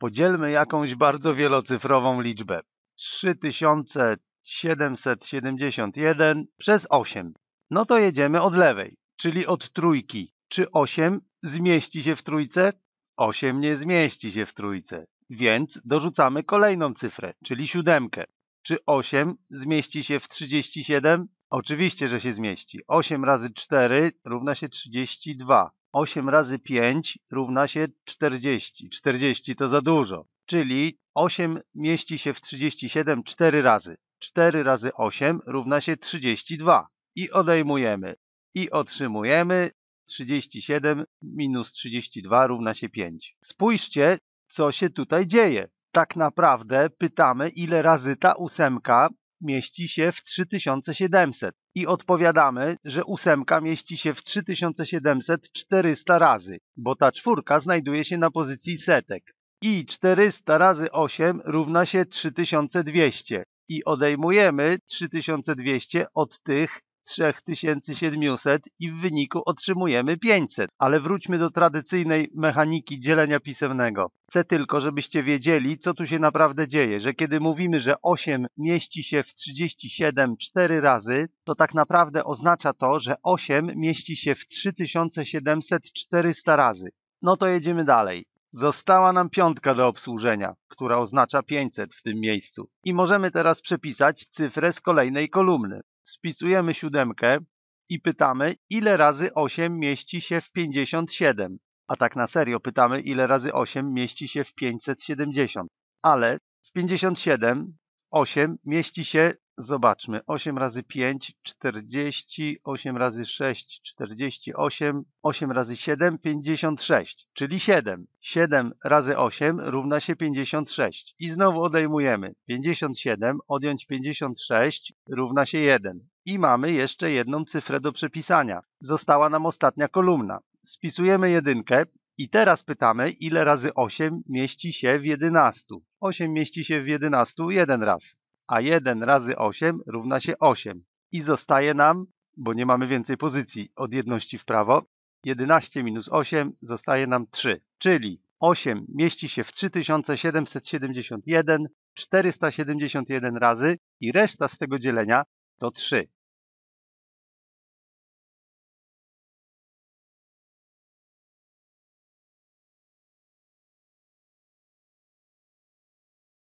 Podzielmy jakąś bardzo wielocyfrową liczbę. 3771 przez 8. No to jedziemy od lewej, czyli od trójki. Czy 8 zmieści się w trójce? 8 nie zmieści się w trójce, więc dorzucamy kolejną cyfrę, czyli siódemkę. Czy 8 zmieści się w 37? Oczywiście, że się zmieści. 8 razy 4 równa się 32. 8 razy 5 równa się 40. 40 to za dużo. Czyli 8 mieści się w 37 4 razy. 4 razy 8 równa się 32. I odejmujemy. I otrzymujemy 37 minus 32 równa się 5. Spójrzcie, co się tutaj dzieje. Tak naprawdę pytamy, ile razy ta ósemka mieści się w 3700 i odpowiadamy, że ósemka mieści się w 3700 400 razy, bo ta czwórka znajduje się na pozycji setek. I 400 razy 8 równa się 3200 i odejmujemy 3200 od tych, 3700 i w wyniku otrzymujemy 500. Ale wróćmy do tradycyjnej mechaniki dzielenia pisemnego. Chcę tylko, żebyście wiedzieli, co tu się naprawdę dzieje, że kiedy mówimy, że 8 mieści się w 37 4 razy, to tak naprawdę oznacza to, że 8 mieści się w 3700 400 razy. No to jedziemy dalej. Została nam piątka do obsłużenia, która oznacza 500 w tym miejscu. I możemy teraz przepisać cyfrę z kolejnej kolumny spisujemy siódemkę i pytamy, ile razy 8 mieści się w 57. A tak na serio pytamy, ile razy 8 mieści się w 570. Ale w 57 8 mieści się Zobaczmy. 8 razy 5, 40, 8 razy 6, 48, 8 razy 7, 56, czyli 7. 7 razy 8 równa się 56. I znowu odejmujemy. 57 odjąć 56 równa się 1. I mamy jeszcze jedną cyfrę do przepisania. Została nam ostatnia kolumna. Spisujemy jedynkę, i teraz pytamy, ile razy 8 mieści się w 11. 8 mieści się w 11 jeden raz a 1 razy 8 równa się 8. I zostaje nam, bo nie mamy więcej pozycji od jedności w prawo, 11 minus 8 zostaje nam 3, czyli 8 mieści się w 3771 471 razy i reszta z tego dzielenia to 3.